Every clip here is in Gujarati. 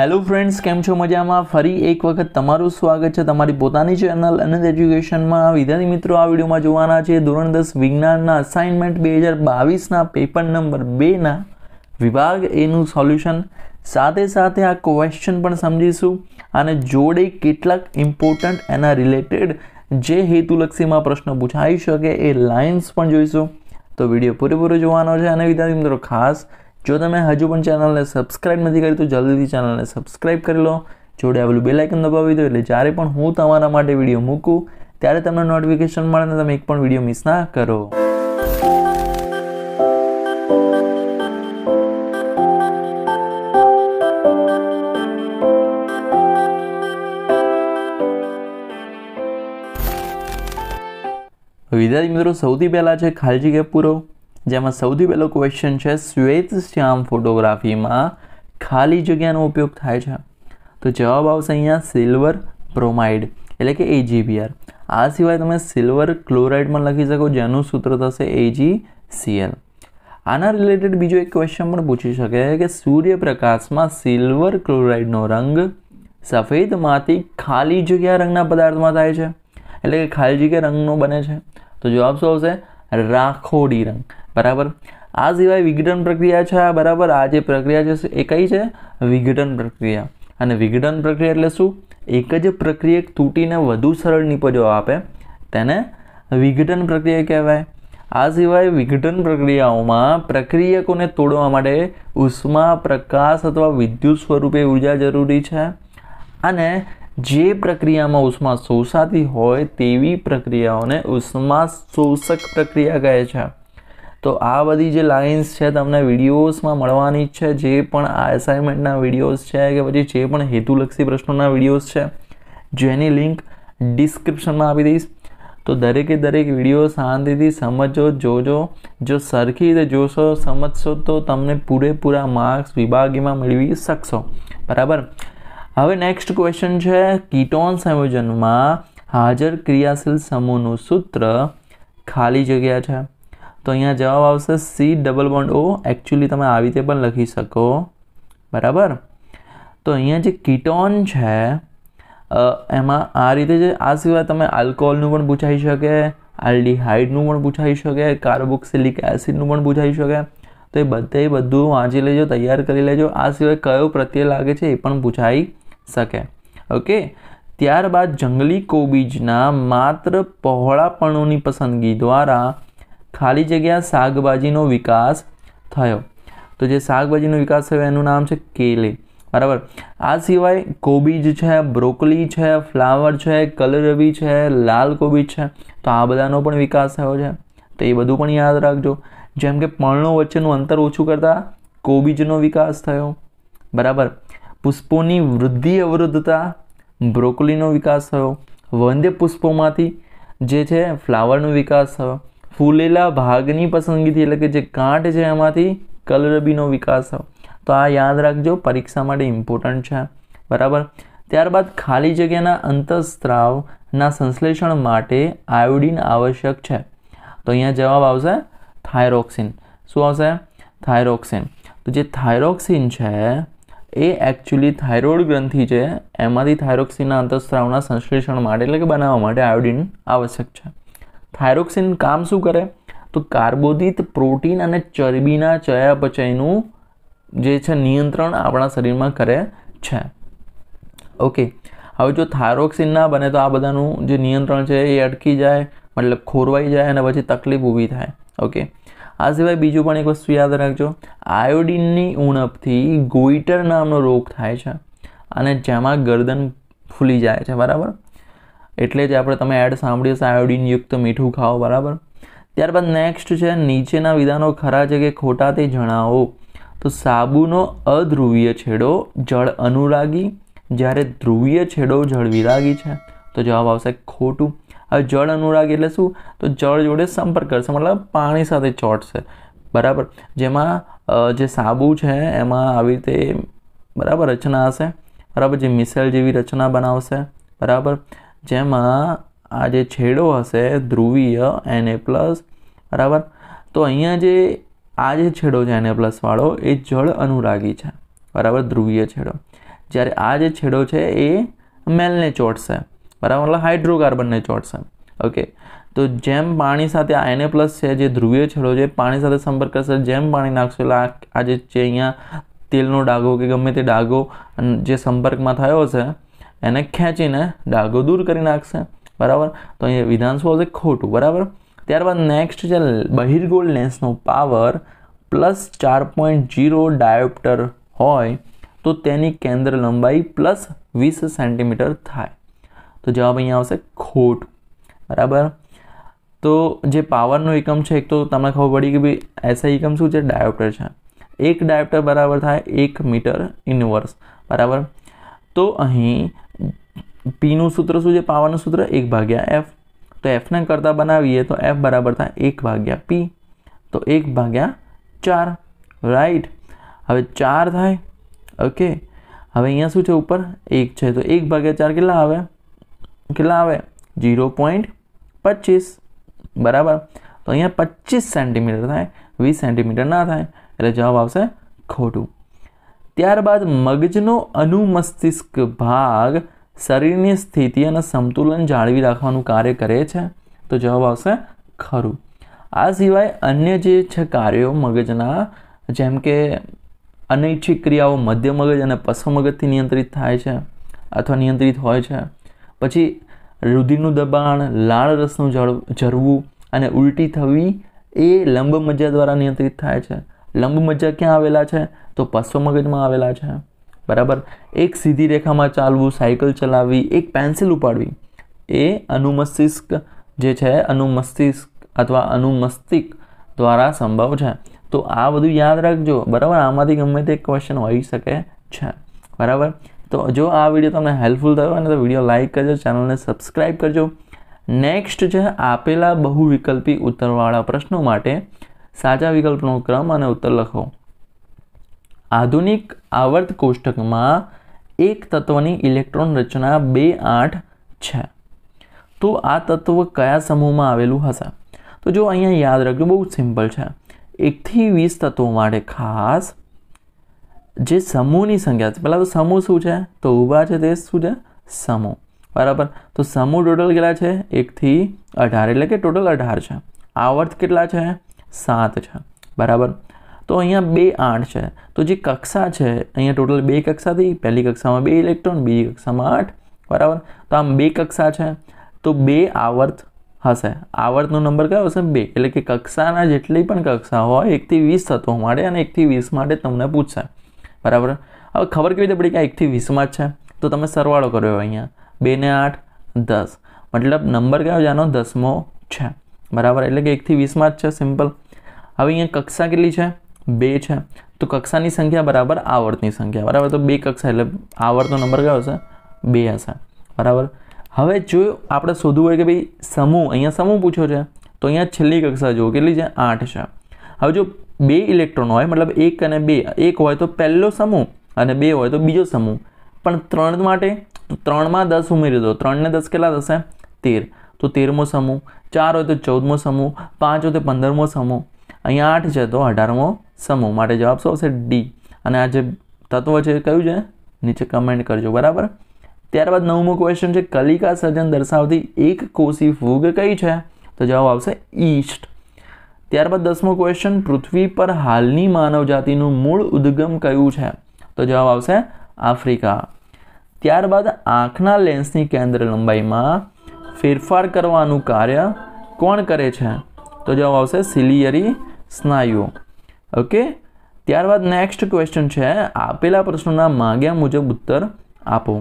હેલો ફ્રેન્ડ્સ કેમ છો મજામાં ફરી એક વખત તમારું સ્વાગત છે તમારી પોતાની ચેનલ અનંત એજ્યુકેશનમાં વિદ્યાર્થી મિત્રો આ વિડીયોમાં જોવાના છે ધોરણ દસ વિજ્ઞાનના અસાઇનમેન્ટ બે હજાર બાવીસના પેપર નંબર બેના વિભાગ એનું સોલ્યુશન સાથે સાથે આ ક્વેશ્ચન પણ સમજીશું અને જોડે કેટલાક ઇમ્પોર્ટન્ટ એના રિલેટેડ જે હેતુલક્ષીમાં પ્રશ્ન પૂછાઈ શકે એ લાઇન્સ પણ જોઈશું તો વિડીયો પૂરેપૂરો જોવાનો છે અને વિદ્યાર્થી મિત્રો ખાસ જો તમે હજુ પણ ચેનલને સબસ્ક્રાઈબ નથી કરી તો જલ્દીથી ચેનલને સબસ્ક્રાઈબ કરી લો જોડે આવેલું બેલાઇકન દબાવી દો એટલે જ્યારે પણ હું તમારા માટે વિડીયો મૂકું ત્યારે તમને નોટિફિકેશન મળે અને તમે એક પણ વિડીયો મિસ ના કરો વિદ્યાર્થી મિત્રો સૌથી પહેલાં છે ખાલજી પૂરો જેમાં સૌથી પહેલો ક્વેશ્ચન છે શ્વેત શ્યામ ફોટોગ્રાફીમાં ખાલી જગ્યાનો ઉપયોગ થાય છે તો જવાબ આવશે અહીંયા સિલ્વર બ્રોમાઇડ એટલે કે એજીબીઆર આ સિવાય તમે સિલ્વર ક્લોરાઇડમાં લખી શકો જેનું સૂત્ર થશે એજી સીએલ આના રિલેટેડ બીજો એક ક્વેશ્ચન પણ પૂછી શકે કે સૂર્યપ્રકાશમાં સિલ્વર ક્લોરાઇડનો રંગ સફેદમાંથી ખાલી જગ્યા રંગના પદાર્થમાં થાય છે એટલે કે ખાલી જગ્યા રંગનો બને છે તો જવાબ શું આવશે રાખોડી રંગ બરાબર આ સિવાય વિઘટન પ્રક્રિયા છે આ બરાબર આ જે પ્રક્રિયા છે એ કઈ છે વિઘટન પ્રક્રિયા અને વિઘટન પ્રક્રિયા એટલે શું એક જ પ્રક્રિયક તૂટીને વધુ સરળ નીપજો આપે તેને વિઘટન પ્રક્રિયા કહેવાય આ સિવાય વિઘટન પ્રક્રિયાઓમાં પ્રક્રિયકોને તોડવા માટે ઉષ્મા પ્રકાશ અથવા વિદ્યુત સ્વરૂપે ઉર્જા જરૂરી છે અને જે પ્રક્રિયામાં ઉષ્મા શોષાતી હોય તેવી પ્રક્રિયાઓને ઉષ્મા શોષક પ્રક્રિયા કહે છે તો આ બધી જે લાઇન્સ છે તમને વિડીયોઝમાં મળવાની જ છે જે પણ આ એસાઇનમેન્ટના વિડીયોઝ છે કે પછી જે પણ હેતુલક્ષી પ્રશ્નોના વિડીયોઝ છે જેની લિંક ડિસ્ક્રિપ્શનમાં આપી દઈશ તો દરેકે દરેક વિડીયો શાંતિથી સમજો જોજો જો સરખી રીતે જોશો સમજશો તો તમને પૂરેપૂરા માર્ક્સ વિભાગીમાં મેળવી શકશો બરાબર હવે નેક્સ્ટ ક્વેશ્ચન છે કીટોન સંયોજનમાં હાજર ક્રિયાશીલ સમૂહનું સૂત્ર ખાલી જગ્યા છે તો અહીંયા જવાબ આવશે C double bond O actually તમે આવી રીતે પણ લખી શકો બરાબર તો અહીંયા જે કીટોન છે એમાં આ રીતે જે આ સિવાય તમે આલ્કોહોલનું પણ પૂછાઈ શકે આલ્ડીહાઇડનું પણ પૂછાઈ શકે કાર્બોક્સિલિક એસિડનું પણ પૂછાઈ શકે તો એ બધે બધું વાંચી લેજો તૈયાર કરી લેજો આ સિવાય કયો પ્રત્યે લાગે છે એ પણ પૂછાઈ શકે ઓકે ત્યારબાદ જંગલી કોબીજના માત્ર પહોળાપણોની પસંદગી દ્વારા ખાલી જગ્યા શાકભાજીનો વિકાસ થયો તો જે શાકભાજીનો વિકાસ થયો એનું નામ છે કેલે બરાબર આ સિવાય કોબીજ છે બ્રોકલી છે ફ્લાવર છે કલરવી છે લાલ કોબીજ છે તો આ બધાનો પણ વિકાસ થયો છે તો એ બધું પણ યાદ રાખજો જેમ કે પર્ણો વચ્ચેનું અંતર ઓછું કરતાં કોબીજનો વિકાસ થયો બરાબર પુષ્પોની વૃદ્ધિ અવરુદ્ધતા બ્રોકલીનો વિકાસ થયો વંદે પુષ્પોમાંથી જે છે ફ્લાવરનો વિકાસ થયો ફૂલેલા ભાગની પસંદગીથી એટલે કે જે ગાંઠ છે એમાંથી કલરબીનો વિકાસ થયો તો આ યાદ રાખજો પરીક્ષા માટે ઇમ્પોર્ટન્ટ છે બરાબર ત્યારબાદ ખાલી જગ્યાના અંતઃસ્ત્રાવના સંશ્લેષણ માટે આયોડિન આવશ્યક છે તો અહીંયા જવાબ આવશે થાયરોક્સિન શું આવશે થાયરોક્સિન તો જે થાઇરોક્સિન છે એ એકચ્યુઅલી થાઇરોઇડ ગ્રંથિ છે એમાંથી થાઇરોક્સિનના અંતઃસ્ત્રાવના સંશ્લેષણ માટે એટલે કે બનાવવા માટે આયોડિન આવશ્યક છે થાયરોક્સિન કામ શું કરે તો કાર્બોદિત પ્રોટીન અને ચરબીના ચયાપચયનું જે છે નિયંત્રણ આપણા શરીરમાં કરે છે ઓકે હવે જો થાયરોક્સિન ના બને તો આ બધાનું જે નિયંત્રણ છે એ અટકી જાય મતલબ ખોરવાઈ જાય અને પછી તકલીફ ઊભી થાય ઓકે આ સિવાય બીજું પણ એક વસ્તુ યાદ રાખજો આયોડિનની ઉણપથી ગોઈટર નામનો રોગ થાય છે અને જેમાં ગરદન ફૂલી જાય છે બરાબર એટલે જ આપણે તમે એડ સાંભળ્યું છે આયોડિનયુક્ત મીઠું ખાઓ બરાબર ત્યારબાદ નેક્સ્ટ છે નીચેના વિધાનો ખરા છે કે ખોટા તે જણાવો તો સાબુનો અધ્રુવીય છેડો જળ અનુરાગી જ્યારે ધ્રુવીય છેડો જળ વિરાગી છે તો જવાબ આવશે ખોટું હવે જળ અનુરાગી એટલે શું તો જળ જોડે સંપર્ક કરશે મતલબ પાણી સાથે ચોંટશે બરાબર જેમાં જે સાબુ છે એમાં આવી રીતે બરાબર રચના હશે બરાબર જે મિસાઇલ જેવી રચના બનાવશે બરાબર જેમાં આ જે છેડો હશે ધ્રુવીય એને પ્લસ બરાબર તો અહીંયા જે આ જે છેડો છે એને પ્લસવાળો એ જળ અનુરાગી છે બરાબર ધ્રુવીય છેડો જ્યારે આ જે છેડો છે એ મેલને ચોંટશે બરાબર એટલે હાઇડ્રોકાર્બનને ચોંટશે ઓકે તો જેમ પાણી સાથે આ એને પ્લસ છે જે ધ્રુવીય છેડો છે પાણી સાથે સંપર્ક કરશે જેમ પાણી નાખશો એટલે આ જે અહીંયા તેલનો ડાઘો કે ગમે તે ડાઘો જે સંપર્કમાં થયો હશે એને ખેંચીને ડાઘો દૂર કરી નાખશે બરાબર તો અહીંયા વિધાનસભા આવશે ખોટું બરાબર ત્યારબાદ નેક્સ્ટ છે બહિર્ગોળ લેન્સનો પાવર પ્લસ ચાર પોઈન્ટ જીરો ડાયોપ્ટર હોય તો તેની કેન્દ્ર લંબાઈ પ્લસ વીસ સેન્ટીમીટર થાય તો જવાબ અહીંયા આવશે ખોટ બરાબર તો જે પાવરનો એકમ છે એક તો તમને ખબર પડી કે ભાઈ એસઆઈ એકમ શું છે ડાયોપ્ટર છે એક ડાયોપ્ટર બરાબર થાય એક મીટર ઇનવર્સ બરાબર તો અહીં पी न सूत्र शू पावर सूत्र एक भाग्या एफ तो एफ ने करता बनाए तो एफ बराबर था एक भाग्या पी तो एक भाग्या चार राइट हम चार थे ओके हम अँ शूर एक है तो एक भाग्या चार के के जीरो पॉइंट पच्चीस बराबर तो अँ पच्चीस सेंटीमीटर थे वीस सेंटीमीटर ना थे अरे जवाब आोटू त्यार मगजनों अनुमस्तिष्क भाग શરીરની સ્થિતિ અને સંતુલન જાળવી રાખવાનું કાર્ય કરે છે તો જવાબ આવશે ખરું આ સિવાય અન્ય જે છે કાર્યો મગજના જેમ કે અનૈચ્છિક ક્રિયાઓ મધ્ય મગજ અને પશ્વ મગજથી નિયંત્રિત થાય છે અથવા નિયંત્રિત હોય છે પછી રુધિરનું દબાણ લાળ રસનું જરવું અને ઉલટી થવી એ લંબ મજ્જા દ્વારા નિયંત્રિત થાય છે લંબ મજ્જા ક્યાં આવેલા છે તો પશ્વ મગજમાં આવેલા છે બરાબર એક સીધી રેખામાં ચાલવું સાયકલ ચલાવવી એક પેન્સિલ ઉપાડવી એ અનુમસ્તિષ્ક જે છે અનુમસ્તિષ્ક અથવા અનુમસ્તિક દ્વારા સંભવ છે તો આ બધું યાદ રાખજો બરાબર આમાંથી ગમે તે ક્વેશ્ચન હોઈ શકે છે બરાબર તો જો આ વિડીયો તમને હેલ્પફુલ થયો હોય તો વિડીયો લાઇક કરજો ચેનલને સબસ્ક્રાઈબ કરજો નેક્સ્ટ છે આપેલા બહુ વિકલ્પી ઉત્તરવાળા પ્રશ્નો માટે સાચા વિકલ્પનો ક્રમ અને ઉત્તર લખો આધુનિક આવર્ત કોષ્ટકમાં એક તત્વની ઇલેક્ટ્રોન રચના બે આઠ છે તો આ તત્વ કયા સમૂહમાં આવેલું હશે તો જો અહીંયા યાદ રાખજો બહુ સિમ્પલ છે એકથી વીસ તત્વો માટે ખાસ જે સમૂહની સંખ્યા છે પહેલાં તો સમૂહ શું છે તો ઊભા છે તે શું છે સમૂહ બરાબર તો સમૂહ ટોટલ કેટલા છે એકથી અઢાર એટલે કે ટોટલ અઢાર છે આવર્ત કેટલા છે સાત છે બરાબર તો અહીંયા બે આઠ છે તો જે કક્ષા છે અહીંયા ટોટલ બે કક્ષા થઈ પહેલી કક્ષામાં બે ઇલેક્ટ્રોન બીજી કક્ષામાં આઠ બરાબર તો આમ બે કક્ષા છે તો બે આવર્ત હશે આવર્તનો નંબર કયો હશે બે એટલે કે કક્ષાના જેટલી પણ કક્ષા હોય એકથી વીસ થતો માટે અને એકથી વીસ માટે તમને પૂછશે બરાબર હવે ખબર કેવી રીતે પડી કે એકથી વીસમાં જ છે તો તમે સરવાળો કર્યો અહીંયા બે ને આઠ દસ મતલબ નંબર કયો છે આનો દસમો છે બરાબર એટલે કે એકથી વીસમાં જ છે સિમ્પલ હવે અહીંયા કક્ષા કેટલી છે બે છે તો કક્ષાની સંખ્યા બરાબર આવર્તની સંખ્યા બરાબર તો બે કક્ષા એટલે આવર્તનો નંબર કયો હશે બે હશે બરાબર હવે જો આપણે શોધવું હોય કે ભાઈ સમૂહ અહીંયા સમૂહ પૂછ્યો છે તો અહીંયા છેલ્લી કક્ષા જુઓ કેટલી છે આઠ છે હવે જો બે ઇલેક્ટ્રોન હોય મતલબ એક અને બે એક હોય તો પહેલો સમૂહ અને બે હોય તો બીજો સમૂહ પણ ત્રણ માટે ત્રણમાં દસ ઉમેરી દો ત્રણને દસ કેટલા થશે તેર તો તેરમો સમૂહ ચાર હોય તો ચૌદમો સમૂહ પાંચ હોય તો પંદરમો સમૂહ અહીંયા આઠ છે તો અઢારમો સમૂહ માટે જવાબ શું આવશે ડી અને આ જે તત્વ છે કયું છે નીચે કમેન્ટ કરજો બરાબર ત્યારબાદ નવમો ક્વેશ્ચન છે કલિકા સર્જન દર્શાવતી એક કોષી ફૂગ કઈ છે તો જવાબ આવશે ઈસ્ટ ત્યારબાદ દસમો ક્વેશ્ચન પૃથ્વી પર હાલની માનવજાતિનું મૂળ ઉદ્ગમ કયું છે તો જવાબ આવશે આફ્રિકા ત્યારબાદ આંખના લેન્સની કેન્દ્ર લંબાઈમાં ફેરફાર કરવાનું કાર્ય કોણ કરે છે તો જવાબ આવશે સિલિયરી સ્નાયુઓ ઓકે ત્યારબાદ નેક્સ્ટ ક્વેશ્ચન છે આપેલા પ્રશ્નોના માગ્યા મુજબ ઉત્તર આપો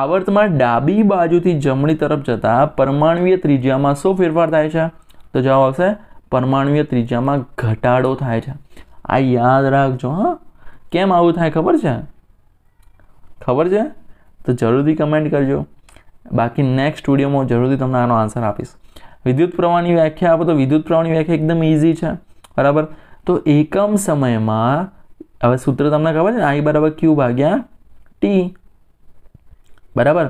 આવર્તમાં ડાબી બાજુથી જમણી તરફ જતા પરમાણુય ત્રિજ્યામાં શું ફેરફાર થાય છે તો જવાબ આવશે પરમાણુય ત્રિજ્યામાં ઘટાડો થાય છે આ યાદ રાખજો હા કેમ આવું થાય ખબર છે ખબર છે તો જરૂરથી કમેન્ટ કરજો બાકી નેક્સ્ટ વિડીયોમાં જરૂરથી તમને આનો આન્સર આપીશ વિદ્યુત પ્રવાહની વ્યાખ્યા આપો તો વિદ્યુત પ્રવાહની વ્યાખ્યા એકદમ ઇઝી છે બરાબર તો એકમ સમયમાં હવે સૂત્ર તમને ખબર છે ને આઈ બરાબર ક્યુ ભાગ્યા ટી બરાબર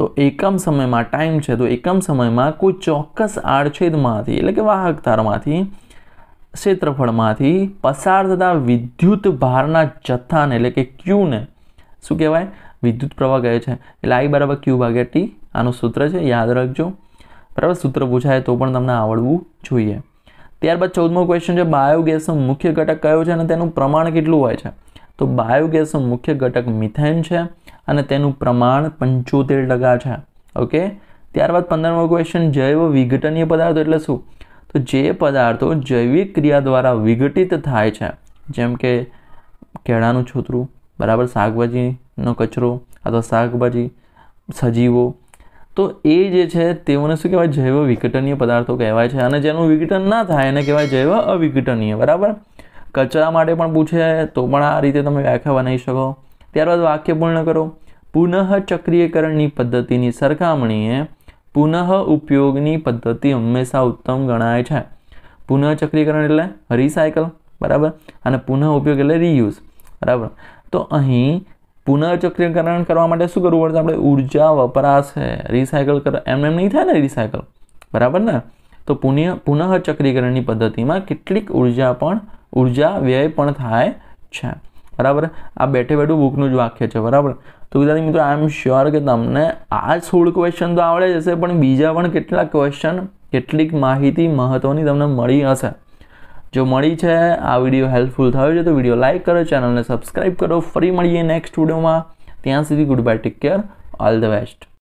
તો એકમ સમયમાં ટાઈમ છે તો એકમ સમયમાં કોઈ ચોક્કસ આડછેદમાંથી એટલે કે વાહક તારમાંથી ક્ષેત્રફળમાંથી પસાર થતા વિદ્યુત ભારના જથ્થાને એટલે કે ક્યુને શું કહેવાય વિદ્યુત પ્રવાહ કહે છે એટલે આઈ બરાબર ક્યુ ભાગ્યા ટી આનું સૂત્ર છે યાદ રાખજો બરાબર સૂત્ર પૂછાય તો પણ તમને આવડવું જોઈએ ત્યારબાદ ચૌદમો ક્વેશ્ચન છે બાયોગેસનો મુખ્ય ઘટક કયો છે અને તેનું પ્રમાણ કેટલું હોય છે તો બાયોગેસનો મુખ્ય ઘટક મિથેન છે અને તેનું પ્રમાણ પંચોતેર ટકા છે ઓકે ત્યારબાદ પંદરમો ક્વેશ્ચન જૈવ વિઘટનીય પદાર્થો એટલે શું તો જે પદાર્થો જૈવિક ક્રિયા દ્વારા વિઘટિત થાય છે જેમ કે કેળાનું છોતરું બરાબર શાકભાજીનો કચરો અથવા શાકભાજી સજીવો તો એ જે છે તેઓને શું કહેવાય જૈવ વિઘટનીય પદાર્થો કહેવાય છે અને જેનું વિઘટન ના થાય એને કહેવાય જૈવ અવિઘટનીય બરાબર કચરા માટે પણ પૂછે તો પણ આ રીતે તમે વ્યાખ્યા બનાવી શકો ત્યારબાદ વાક્ય પૂર્ણ કરો પુનઃ ચક્રીયકરણની પદ્ધતિની સરખામણીએ પુનઃ ઉપયોગની પદ્ધતિ હંમેશા ઉત્તમ ગણાય છે પુનઃ ચક્રીકરણ એટલે રિસાયકલ બરાબર અને પુનઃ ઉપયોગ એટલે રીયુઝ બરાબર તો અહીં પુનઃચક્રીકરણ કરવા માટે શું કરવું પડશે આપણે ઉર્જા વપરાશે રિસાયકલ કર એમ એમ નહીં થાય ને રિસાયકલ બરાબર ને તો પુનઃ પુનઃચક્રીકરણની પદ્ધતિમાં કેટલીક ઉર્જા પણ ઉર્જા વ્યય પણ થાય છે બરાબર આ બેઠે બેઠું બુકનું જ વાક્ય છે બરાબર તો વિદ્યાર્થી મિત્રો આઈ એમ શ્યોર કે તમને આ સોળ ક્વેશ્ચન તો આવડે જશે પણ બીજા પણ કેટલાક ક્વેશ્ચન કેટલીક માહિતી મહત્ત્વની તમને મળી હશે જો મળી છે આ વિડીયો હેલ્પફુલ થયો છે તો વિડીયો લાઇક કરો ચેનલને સબસ્ક્રાઈબ કરો ફરી મળીએ નેક્સ્ટ વિડીયોમાં ત્યાં સુધી good bye take care all the best